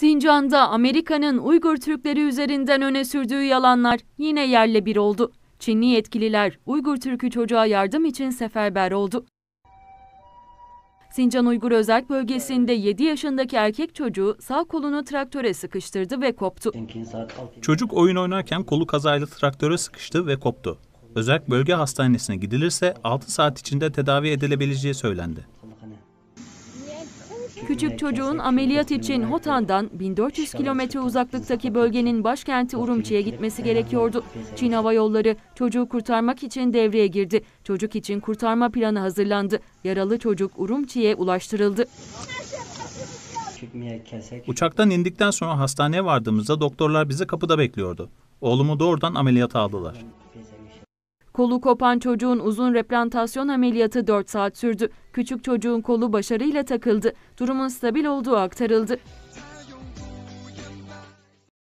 Sincan'da Amerika'nın Uygur Türkleri üzerinden öne sürdüğü yalanlar yine yerle bir oldu. Çinli yetkililer Uygur Türk'ü çocuğa yardım için seferber oldu. Sincan Uygur Özerk Bölgesi'nde 7 yaşındaki erkek çocuğu sağ kolunu traktöre sıkıştırdı ve koptu. Çocuk oyun oynarken kolu kazayla traktöre sıkıştı ve koptu. Özerk Bölge Hastanesi'ne gidilirse 6 saat içinde tedavi edilebileceği söylendi. Küçük çocuğun ameliyat için Hotan'dan 1400 kilometre uzaklıktaki bölgenin başkenti Urumçi'ye gitmesi gerekiyordu. Çin Hava Yolları çocuğu kurtarmak için devreye girdi. Çocuk için kurtarma planı hazırlandı. Yaralı çocuk Urumçi'ye ulaştırıldı. Uçaktan indikten sonra hastaneye vardığımızda doktorlar bizi kapıda bekliyordu. Oğlumu doğrudan ameliyata aldılar. Kolu kopan çocuğun uzun replantasyon ameliyatı 4 saat sürdü. Küçük çocuğun kolu başarıyla takıldı. Durumun stabil olduğu aktarıldı.